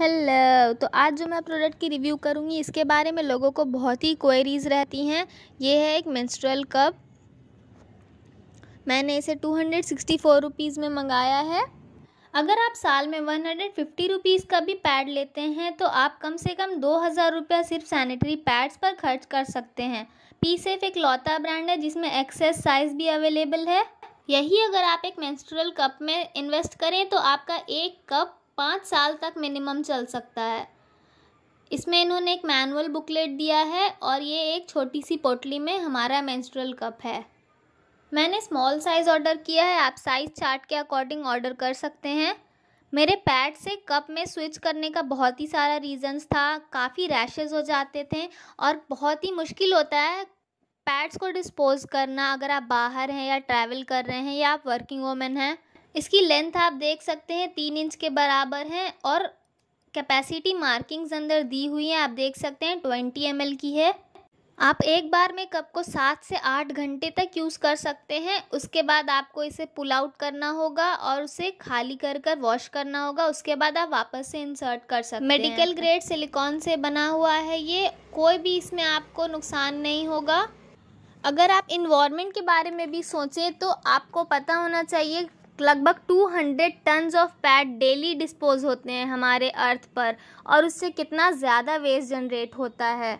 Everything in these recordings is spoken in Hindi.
हेलो तो आज जो मैं प्रोडक्ट की रिव्यू करूँगी इसके बारे में लोगों को बहुत ही क्वेरीज रहती हैं ये है एक मेंस्ट्रुअल कप मैंने इसे two hundred sixty four rupees में मंगाया है अगर आप साल में वन हंड्रेड फिफ्टी रुपीज़ का भी पैड लेते हैं तो आप कम से कम दो हज़ार रुपया सिर्फ सैनिटरी पैड्स पर खर्च कर सकते हैं पी सेफ एक लौता ब्रांड है जिसमें एक्सेस साइज़ भी अवेलेबल है यही अगर आप एक मेंस्ट्रुअल कप में इन्वेस्ट करें तो आपका एक कप पाँच साल तक मिनिमम चल सकता है इसमें इन्होंने एक मैनुअल बुकलेट दिया है और ये एक छोटी सी पोटली में हमारा मेंस्ट्रुअल कप है मैंने स्मॉल साइज़ ऑर्डर किया है आप साइज़ चार्ट के अकॉर्डिंग ऑर्डर कर सकते हैं मेरे पैड से कप में स्विच करने का बहुत ही सारा रीज़न्स था काफ़ी रैशेज़ हो जाते थे और बहुत ही मुश्किल होता है पैड्स को डिस्पोज करना अगर आप बाहर हैं या ट्रैवल कर रहे हैं या आप वर्किंग वूमेन हैं इसकी लेंथ आप देख सकते हैं तीन इंच के बराबर है और कैपेसिटी मार्किंग्स अंदर दी हुई हैं आप देख सकते हैं ट्वेंटी एम की है आप एक बार में कप को सात से आठ घंटे तक यूज़ कर सकते हैं उसके बाद आपको इसे पुल आउट करना होगा और उसे खाली कर कर वॉश करना होगा उसके बाद आप वापस से इंसर्ट कर सकते मेडिकल ग्रेड सिलिकॉन से बना हुआ है ये कोई भी इसमें आपको नुकसान नहीं होगा अगर आप इन्वामेंट के बारे में भी सोचें तो आपको पता होना चाहिए लगभग 200 tons of pad daily dispose होते हैं हमारे अर्थ पर और उससे कितना ज़्यादा वेस्ट जनरेट होता है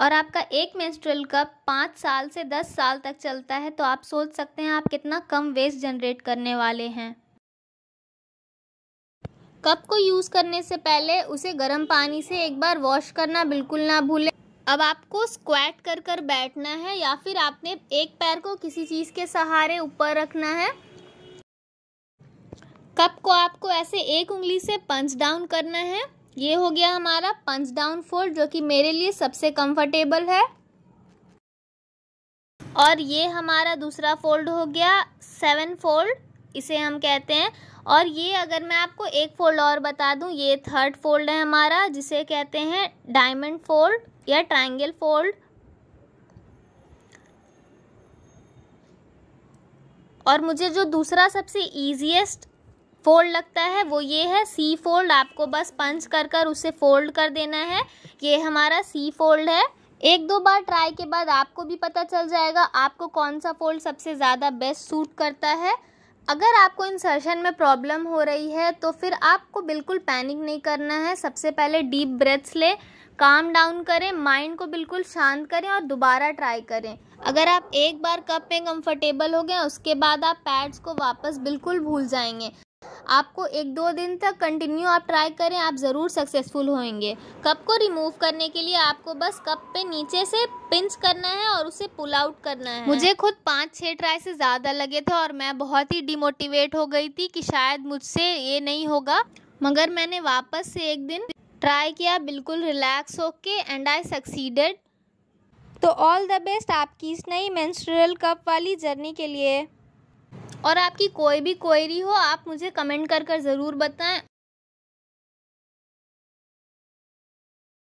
और आपका एक मेंस्ट्रुअल कप पाँच साल से दस साल तक चलता है तो आप सोच सकते हैं आप कितना कम वेस्ट जनरेट करने वाले हैं कप को यूज़ करने से पहले उसे गर्म पानी से एक बार वॉश करना बिल्कुल ना भूलें अब आपको स्क्वैट कर कर बैठना है या फिर आपने एक पैर को किसी चीज़ के सहारे ऊपर रखना है कप को आपको ऐसे एक उंगली से पंच डाउन करना है ये हो गया हमारा पंच डाउन फोल्ड जो कि मेरे लिए सबसे कंफर्टेबल है और ये हमारा दूसरा फोल्ड हो गया सेवन फोल्ड इसे हम कहते हैं और ये अगर मैं आपको एक फोल्ड और बता दूं ये थर्ड फोल्ड है हमारा जिसे कहते हैं डायमंड फोल्ड या ट्रायंगल फोल्ड और मुझे जो दूसरा सबसे ईजीएस्ट फोल्ड लगता है वो ये है सी फोल्ड आपको बस पंच कर कर उसे फोल्ड कर देना है ये हमारा सी फोल्ड है एक दो बार ट्राई के बाद आपको भी पता चल जाएगा आपको कौन सा फोल्ड सबसे ज़्यादा बेस्ट सूट करता है अगर आपको इंसर्शन में प्रॉब्लम हो रही है तो फिर आपको बिल्कुल पैनिक नहीं करना है सबसे पहले डीप ब्रेथ्स लें काम डाउन करें माइंड को बिल्कुल शांत करें और दोबारा ट्राई करें अगर आप एक बार कप में कंफर्टेबल हो गए उसके बाद आप पैड्स को वापस बिल्कुल भूल जाएंगे आपको एक दो दिन तक कंटिन्यू आप ट्राई करें आप ज़रूर सक्सेसफुल होंगे कप को रिमूव करने के लिए आपको बस कप पे नीचे से पिंच करना है और उसे पुल आउट करना है मुझे खुद पाँच छः ट्राई से ज़्यादा लगे थे और मैं बहुत ही डिमोटिवेट हो गई थी कि शायद मुझसे ये नहीं होगा मगर मैंने वापस से एक दिन ट्राई किया बिल्कुल रिलैक्स होके एंड आई सक्सीडेड तो ऑल द बेस्ट आपकी इस नई मेंस्ट्रुअल कप वाली जर्नी के लिए और आपकी कोई भी क्वेरी हो आप मुझे कमेंट कर कर ज़रूर बताएं